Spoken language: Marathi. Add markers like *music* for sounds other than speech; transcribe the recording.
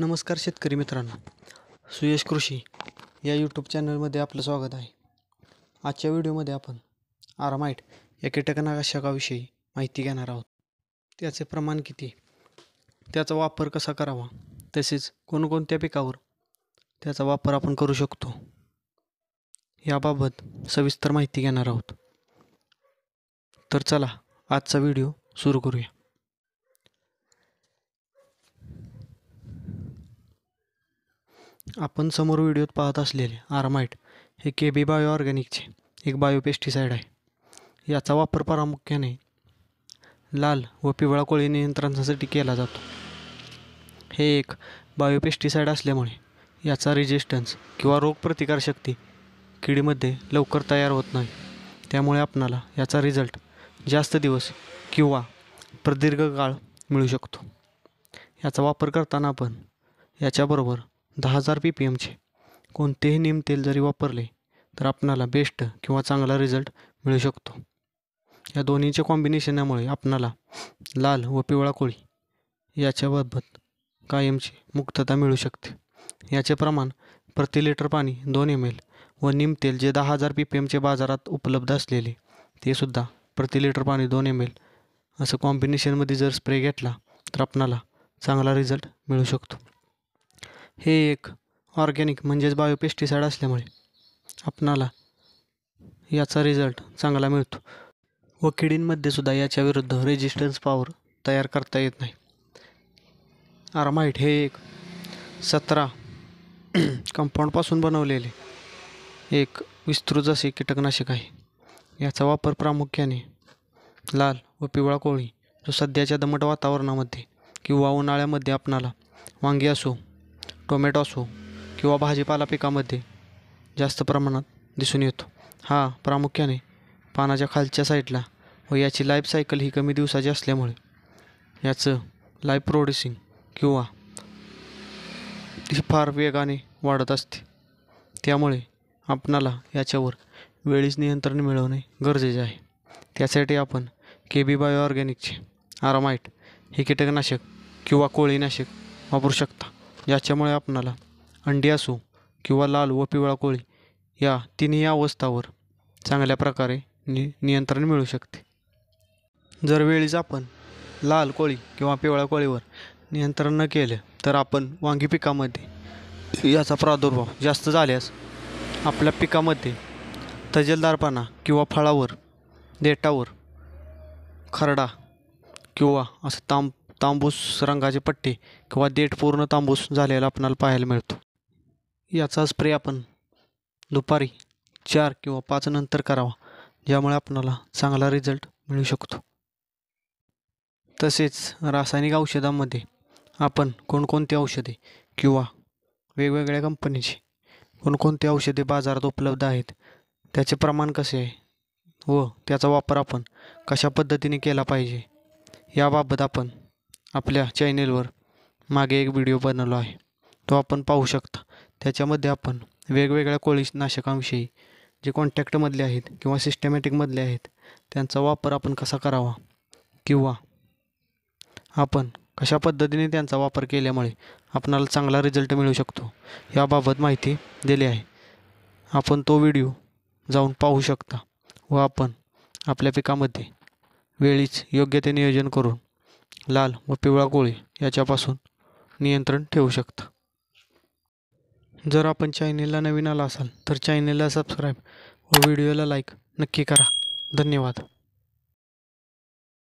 नमस्कार शेतकरी मित्रांनो सुयश कृषी या यूट्यूब चॅनलमध्ये आपलं स्वागत आहे आजच्या व्हिडिओमध्ये आपण आरामाईट या कीटकनाशकाविषयी माहिती घेणार आहोत त्याचे प्रमाण किती त्याचा वापर कसा करावा तसेच कोणकोणत्या पिकावर त्याचा वापर आपण करू शकतो याबाबत सविस्तर माहिती घेणार आहोत तर चला आजचा व्हिडिओ सुरू करूया आपण समोर व्हिडिओत पाहत असलेले आरमाइट हे के बी बायो ऑर्गॅनिकचे एक बायो आहे याचा वापर प्रामुख्याने लाल व पिवळा कोळी नियंत्रणासाठी केला जातो हे एक बायोपेस्टिसाईड असल्यामुळे याचा रेजिस्टन्स किंवा रोगप्रतिकारशक्ती किडीमध्ये लवकर तयार होत नाही त्यामुळे आपणाला याचा रिझल्ट जास्त दिवस किंवा प्रदीर्घ काळ मिळू शकतो याचा वापर करताना आपण याच्याबरोबर दहा हजार पी पी एमचे कोणतेही नीम तेल जरी वापरले तर आपणाला बेस्ट किंवा चांगला रिझल्ट मिळू शकतो या दोन्हीच्या कॉम्बिनेशनामुळे आपणाला लाल व पिवळा कोळी याच्याबाबत कायमची मुक्तता मिळू शकते याचे प्रमाण प्रति लिटर पाणी दोन एम एल व नीम तेल जे दहा हजार पी पी एमचे बाजारात उपलब्ध असलेले ते सुद्धा प्रति लिटर पाणी दोन एम एल असं कॉम्बिनेशनमध्ये जर स्प्रे घेतला तर आपणाला चांगला रिझल्ट मिळू शकतो हे एक ऑर्गॅनिक म्हणजेच बायोपेस्टिसाईड असल्यामुळे आपणाला याचा रिझल्ट चांगला मिळतो व किडींमध्ये सुद्धा याच्या विरुद्ध रेजिस्टन्स पावर तयार करता येत नाही आरमाइट हे एक सतरा कंपाऊंडपासून *clears throat* बनवलेले एक विस्तृत असे कीटकनाशक आहे याचा वापर प्रामुख्याने लाल व पिवळा कोळी जो सध्याच्या दमट वातावरणामध्ये किंवा उन्हाळ्यामध्ये आपणाला वांगी असो टोमॅटो असो किंवा भाजीपाला पिकामध्ये जास्त प्रमाणात दिसून येतो हा प्रामुख्याने पानाच्या खालच्या साईडला व याची लाईफ सायकल ही कमी दिवसाची असल्यामुळे याचं लाईफ प्रोड्युसिंग किंवा फार वेगाने वाढत असते त्यामुळे आपणाला याच्यावर वेळीच नियंत्रण मिळवणे गरजेचे आहे त्यासाठी आपण के बी बायो ऑर्गॅनिकचे आरामाईट हे कीटकनाशक किंवा कोळीनाशक वापरू शकता याच्यामुळे आपणाला अंडी असू किंवा लाल व पिवळा कोळी या तिन्ही अवस्थावर चांगल्या प्रकारे नि नियंत्रण मिळू शकते जर वेळीच आपण लाल कोळी किंवा पिवळ्या कोळीवर नियंत्रण न केलं तर आपण वांगी पिकामध्ये याचा प्रादुर्भाव जास्त झाल्यास आपल्या पिकामध्ये तजेलदारपणा किंवा फळावर देठावर खरडा किंवा असं तांब तांबूस रंगाचे पट्टे किंवा देठ पूर्ण तांबूस झालेला आपणाला पाहायला मिळतो याचा स्प्रे आपण दुपारी चार किंवा पाच नंतर करावा ज्यामुळे आपणाला चांगला रिझल्ट मिळू शकतो तसेच रासायनिक औषधामध्ये आपण कोणकोणती औषधे किंवा वेगवेगळ्या कंपनीची कोणकोणती औषधे बाजारात उपलब्ध आहेत त्याचे प्रमाण कसे आहे व त्याचा वापर आपण कशा पद्धतीने केला पाहिजे याबाबत आपण आपल्या चॅनेलवर मागे एक व्हिडिओ बनवलो आहे तो आपण पाहू शकता त्याच्यामध्ये आपण वेगवेगळ्या कोळी नाशकांविषयी जे कॉन्टॅक्टमधले आहेत किंवा सिस्टमॅटिकमधले आहेत त्यांचा वापर आपण कसा करावा किंवा आपण कशा पद्धतीने त्यांचा वापर केल्यामुळे आपणाला चांगला रिझल्ट मिळू शकतो याबाबत माहिती दिली आहे आपण तो व्हिडिओ जाऊन पाहू शकता व आपण आपल्या पिकामध्ये वेळीच योग्य ते नियोजन करून लाल व पिवळा कोळी याच्यापासून नियंत्रण ठेवू शकता जर आपण चॅनेलला नवीन आला असाल तर चॅनेलला सबस्क्राईब व व्हिडिओला लाईक नक्की करा धन्यवाद